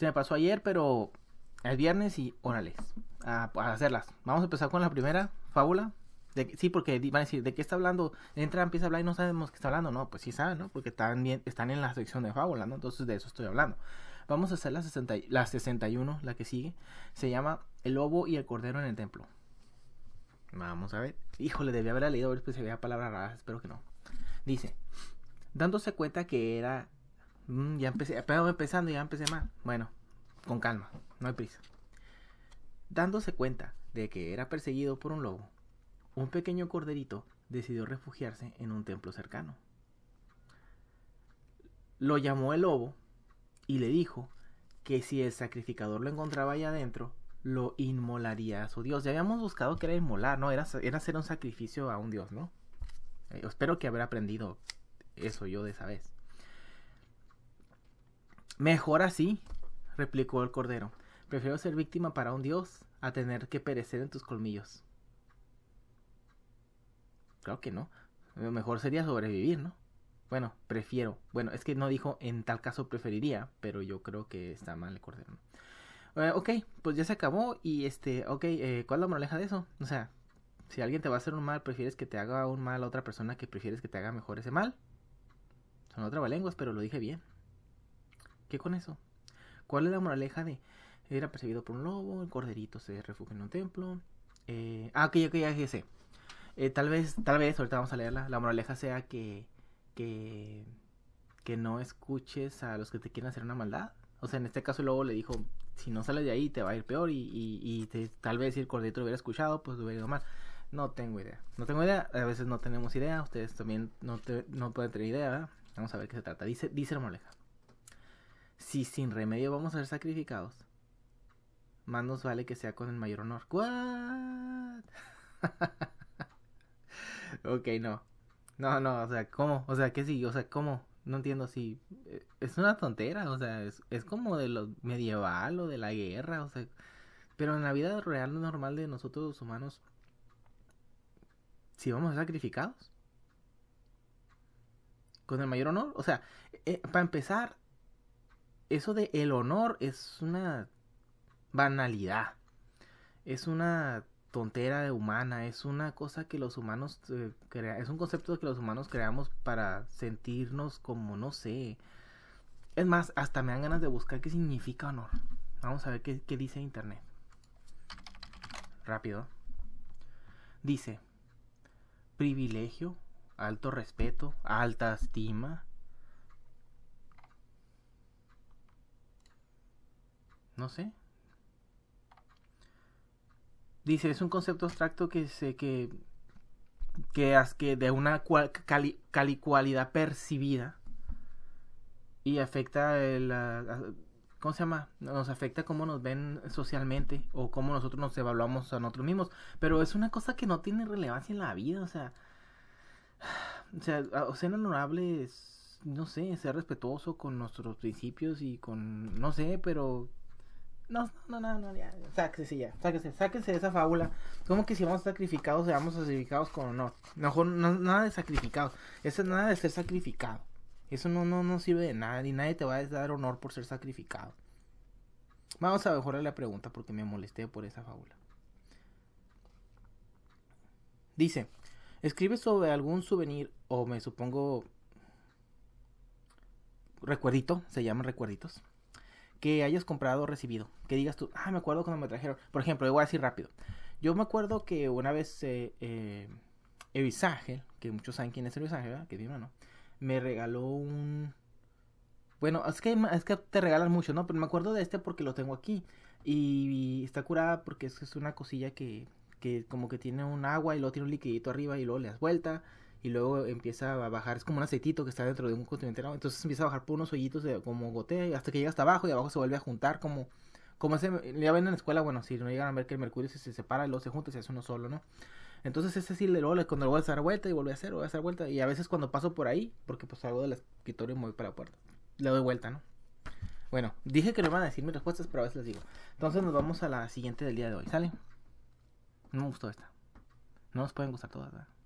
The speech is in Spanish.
Se me pasó ayer, pero es viernes y órale, a, hacerlas. Vamos a empezar con la primera fábula. sí, porque van a decir, ¿de qué está hablando? Entra, empieza a hablar y no sabemos qué está hablando. No, pues sí saben, ¿no? Porque están, están en la sección de fábula, ¿no? Entonces de eso estoy hablando. Vamos a hacer la, 60, la 61, la que sigue. Se llama El lobo y el cordero en el templo. Vamos a ver. Híjole, debía haber leído, a se veía palabras raras. Espero que no. Dice, dándose cuenta que era Mm, ya empecé, apenas empezando, ya empecé mal. Bueno, con calma, no hay prisa. Dándose cuenta de que era perseguido por un lobo, un pequeño corderito decidió refugiarse en un templo cercano. Lo llamó el lobo y le dijo que si el sacrificador lo encontraba allá adentro, lo inmolaría a su dios. Ya habíamos buscado que era inmolar, ¿no? Era, era hacer un sacrificio a un dios, ¿no? Eh, espero que habrá aprendido eso yo de esa vez. Mejor así, replicó el cordero. Prefiero ser víctima para un dios a tener que perecer en tus colmillos. Creo que no. mejor sería sobrevivir, ¿no? Bueno, prefiero. Bueno, es que no dijo en tal caso preferiría, pero yo creo que está mal el cordero. ¿no? Eh, ok, pues ya se acabó y este, ok, eh, ¿cuál es la moraleja de eso? O sea, si alguien te va a hacer un mal, prefieres que te haga un mal a otra persona que prefieres que te haga mejor ese mal. Son otra lenguas, pero lo dije bien. ¿Qué con eso? ¿Cuál es la moraleja de era perseguido por un lobo, el corderito se refugia en un templo? Eh, ah, ok, ok, ya sé. Eh, tal vez, tal vez, ahorita vamos a leerla, la moraleja sea que, que, que no escuches a los que te quieren hacer una maldad. O sea, en este caso el lobo le dijo, si no sales de ahí te va a ir peor y, y, y tal vez si el corderito lo hubiera escuchado, pues hubiera ido mal. No tengo idea. No tengo idea. A veces no tenemos idea. Ustedes también no, no pueden tener idea, Vamos a ver qué se trata. Dice, dice la moraleja si sin remedio vamos a ser sacrificados, más nos vale que sea con el mayor honor. ¿Qué? ok, no. No, no, o sea, ¿cómo? O sea, ¿qué sí? O sea, ¿cómo? No entiendo si... Eh, es una tontera, o sea, es, como de lo medieval o de la guerra, o sea... Pero en la vida real normal de nosotros los humanos, si vamos a ser sacrificados, con el mayor honor, o sea, eh, para empezar, eso de el honor es una banalidad. Es una tontera de humana, es una cosa que los humanos eh, es un concepto que los humanos creamos para sentirnos como no sé. Es más, hasta me dan ganas de buscar qué significa honor. Vamos a ver qué dice internet. Rápido. Dice privilegio, alto respeto, alta estima, No sé. Dice, es un concepto abstracto que sé, que que, que de una cual, cali, cualidad percibida y afecta La... ¿cómo se llama? Nos afecta cómo nos ven socialmente o cómo nosotros nos evaluamos a nosotros mismos, pero es una cosa que no tiene relevancia en la vida, o sea, o sea, ser honorable es, no sé, ser respetuoso con nuestros principios y con, no sé, pero no, no, no, no, ya. Sáquese ya, sáquese, sáquese de esa fábula. Como que si vamos sacrificados, seamos sacrificados con honor. Mejor nada de sacrificados. Eso es nada de ser sacrificado. Eso no, no, no sirve de nada y nadie te va a dar honor por ser sacrificado. Vamos a mejorar la pregunta porque me molesté por esa fábula. Dice, escribe sobre algún souvenir o me supongo recuerdito, se llaman recuerditos que hayas comprado o recibido. Que digas tú, ah, me acuerdo cuando me trajeron. Por ejemplo, yo voy a decir rápido. Yo me acuerdo que una vez eh, eh que muchos saben quién es Evis ¿verdad? que es mi hermano, me regaló un... Bueno, es que, es que te regalan mucho, ¿no? Pero me acuerdo de este porque lo tengo aquí. Y, está curada porque es, es una cosilla que, que como que tiene un agua y luego tiene un liquidito arriba y luego le das vuelta y luego empieza a bajar, es como un aceitito que está dentro de un contenedor, entonces empieza a bajar por unos hoyitos de, como gotea hasta que llega hasta abajo y abajo se vuelve a juntar como como ya ven en la escuela, bueno, si no llegan a ver que el mercurio se, separa y luego se junta y se hace uno solo, ¿no? Entonces ese sí, luego cuando lo voy a dar vuelta y vuelve a hacer, voy a dar vuelta y a veces cuando paso por ahí, porque pues salgo del escritorio y me voy para la puerta, le doy vuelta, ¿no? Bueno, dije que no iban a decir mis respuestas, pero a veces las digo. Entonces nos vamos a la siguiente del día de hoy, ¿sale? No me gustó esta. No nos pueden gustar todas, ¿verdad?